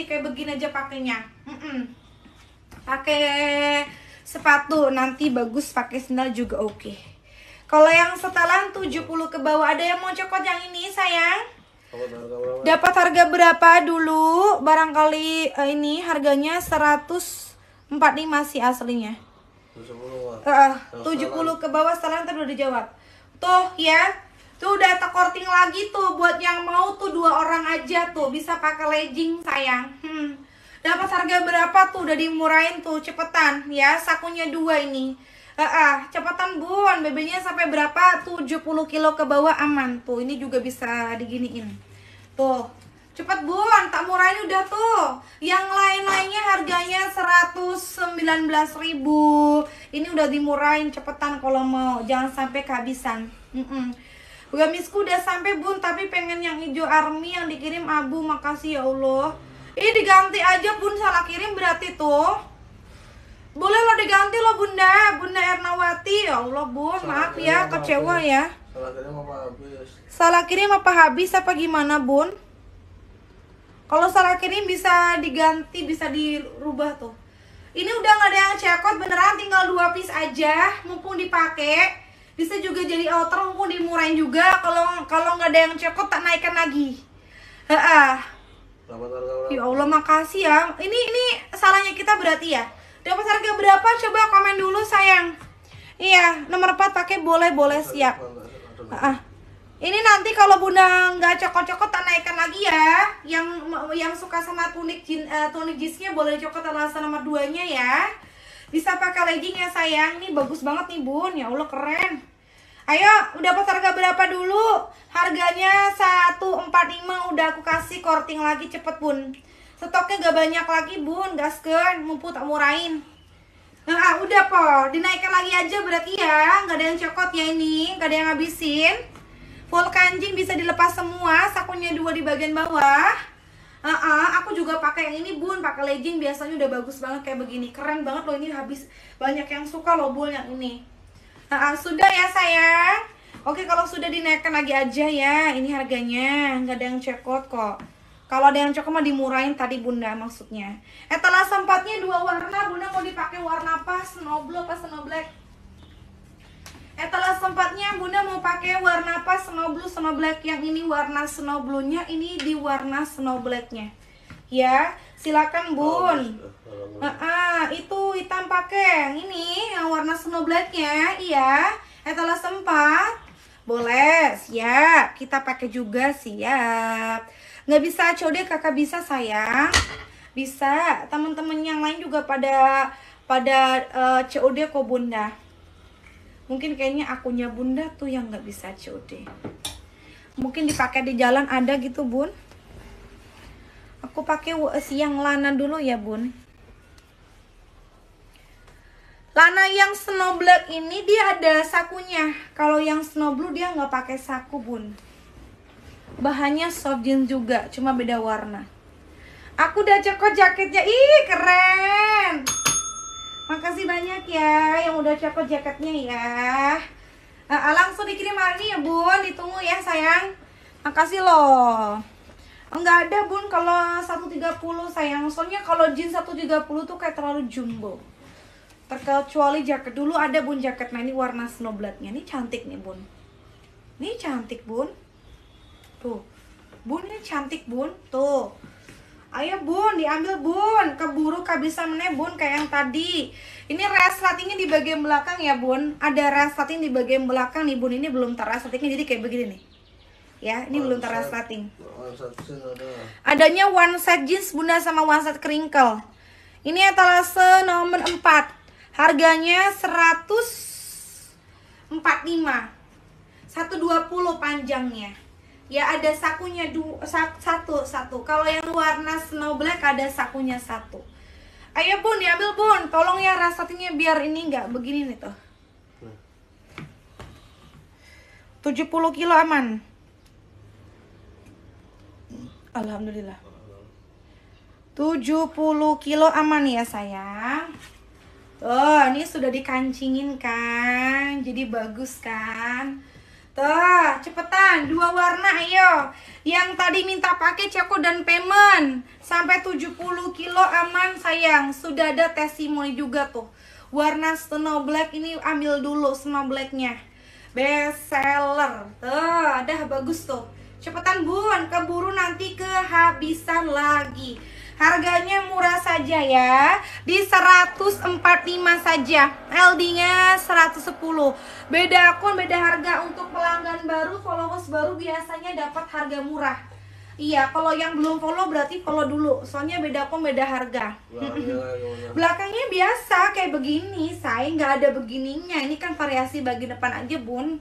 nih kayak begini aja pakainya mm -mm. pakai sepatu nanti bagus pakai sandal juga oke okay. kalau yang setelan 70 ke bawah ada yang mau cokot yang ini sayang dapat harga berapa dulu barangkali uh, ini harganya 145 sih aslinya 70 uh, 70 ke bawah setelan terus dijawab tuh ya Tuh udah tekorting lagi tuh buat yang mau tuh dua orang aja tuh bisa pakai legging sayang. Hmm. Dapat harga berapa tuh udah dimurahin tuh cepetan ya sakunya dua ini. Ah, uh -uh, cepetan bun, bebenya sampai berapa? 70 kilo ke bawah aman tuh. Ini juga bisa diginiin. Tuh, Cepet bun, tak murahin udah tuh Yang lain-lainnya harganya 119 ribu Ini udah dimurahin cepetan kalau mau Jangan sampai kehabisan mm -mm. Gamisku udah sampai bun, tapi pengen yang hijau army yang dikirim abu. Makasih ya Allah. Ini diganti aja bun, salah kirim berarti tuh. Boleh lo diganti lo bunda, bunda Ernawati. Ya Allah bun, maaf ya, kecewa ya. Salah kirim apa habis? Salah kirim apa habis apa gimana bun? Kalau salah kirim bisa diganti, bisa dirubah tuh. Ini udah nggak ada yang cekot beneran, tinggal dua piece aja, mumpung dipakai bisa juga jadi outrong pun dimurahin juga kalau kalau nggak ada yang cekot tak naikkan lagi Heeh. Ya Allah makasih ya. Ini ini salahnya kita berarti ya. Dapat harga berapa? Coba komen dulu sayang. Iya, nomor 4 pakai boleh-boleh siap. Heeh. Ini nanti kalau Bunda nggak cokot-cokot tak naikkan lagi ya. Yang yang suka sama tunik jin, uh, tunik jeansnya boleh cokot alasan nomor 2-nya ya. Bisa pakai legging ya sayang. Ini bagus banget nih, Bun. Ya Allah keren. Ayo, udah pas harga berapa dulu? Harganya 145 udah aku kasih korting lagi cepet bun. Stoknya gak banyak lagi bun, gaskeun mumpung tak murahin. Nah, udah po, dinaikkan lagi aja berarti ya. Gak ada yang cokot ya ini, gak ada yang habisin. Full kanjing bisa dilepas semua, sakunya dua di bagian bawah. Uh -uh, aku juga pakai yang ini bun, pakai legging biasanya udah bagus banget kayak begini. Keren banget loh ini habis banyak yang suka loh bun yang ini. Nah, sudah ya sayang. Oke, kalau sudah dinaikkan lagi aja ya. Ini harganya nggak ada yang cekot kok. Kalau ada yang cekot mah dimurain tadi bunda maksudnya. Etalase eh, sempatnya dua warna, bunda mau dipakai warna apa? Snowblue apa snow black? Etalase eh, sempatnya bunda mau pakai warna apa? Snow blue, snow black. Yang ini warna snow blue-nya, ini di warna snow black-nya. Ya, silakan oh, bun. Oh, pakai yang ini yang warna snow blacknya iya etalase sempat, boleh siap kita pakai juga siap nggak bisa code kakak bisa sayang bisa teman-teman yang lain juga pada pada uh, eh, COD kok bunda mungkin kayaknya akunya bunda tuh yang nggak bisa COD mungkin dipakai di jalan ada gitu bun aku pakai eh, siang lana dulu ya bun karena yang snow black ini dia ada sakunya. Kalau yang snow blue dia nggak pakai saku, Bun. Bahannya soft jeans juga, cuma beda warna. Aku udah cekot jaketnya. Ih, keren. Makasih banyak ya yang udah cekot jaketnya ya. Nah, langsung dikirim hari ini ya, Bun. Ditunggu ya, sayang. Makasih loh. Enggak ada, Bun, kalau 130 sayang. Soalnya kalau jeans 130 tuh kayak terlalu jumbo terkecuali jaket dulu ada bun jaket nah ini warna snowbloodnya ini cantik nih bun ini cantik bun tuh bun ini cantik bun tuh ayo bun diambil bun keburu kehabisan meneh bun kayak yang tadi ini resletingnya di bagian belakang ya bun ada resleting di bagian belakang nih bun ini belum terresletingnya jadi kayak begini nih ya ini one belum terresleting adanya one set jeans bunda sama one set kerinkel ini etalase eh, nomor 4 Harganya 145. 120 panjangnya. Ya ada sakunya du, satu satu. Kalau yang warna snow black ada sakunya satu. Ayo bun diambil pun Tolong ya rasatinya biar ini nggak begini nih tuh. 70 kilo aman. Alhamdulillah. 70 kilo aman ya sayang. Tuh, ini sudah dikancingin kan? Jadi bagus kan? Tuh, cepetan, dua warna ayo. Yang tadi minta pakai ceko dan payment sampai 70 kilo aman sayang. Sudah ada testimoni juga tuh. Warna Snow Black ini ambil dulu Snow Blacknya. Best seller. Tuh, dah bagus tuh. Cepetan Bun, keburu nanti kehabisan lagi. Harganya murah saja ya. Di 145 saja. LD-nya 110. Beda akun, beda harga untuk pelanggan baru, followers baru biasanya dapat harga murah. Iya, kalau yang belum follow berarti follow dulu. Soalnya beda akun beda harga. Wah, Belakangnya biasa kayak begini, saya nggak ada begininya. Ini kan variasi bagi depan aja, Bun.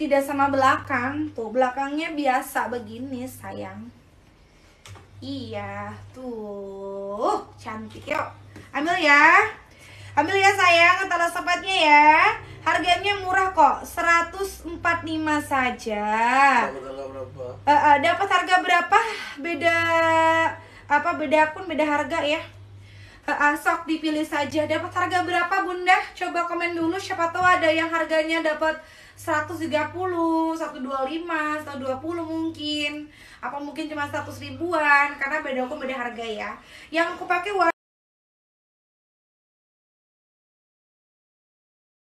Tidak sama belakang. Tuh, belakangnya biasa begini, sayang. Iya, tuh cantik yuk. Ambil ya. Ambil ya sayang, ketala sepatnya ya. Harganya murah kok, 145 saja. Uh, uh, dapat harga berapa? Beda apa beda akun beda harga ya. Asok eh, dipilih saja. Dapat harga berapa Bunda? Coba komen dulu siapa tahu ada yang harganya dapat 130, 125, 120 mungkin Apa mungkin cuma 100 ribuan Karena beda aku beda harga ya Yang aku pakai warna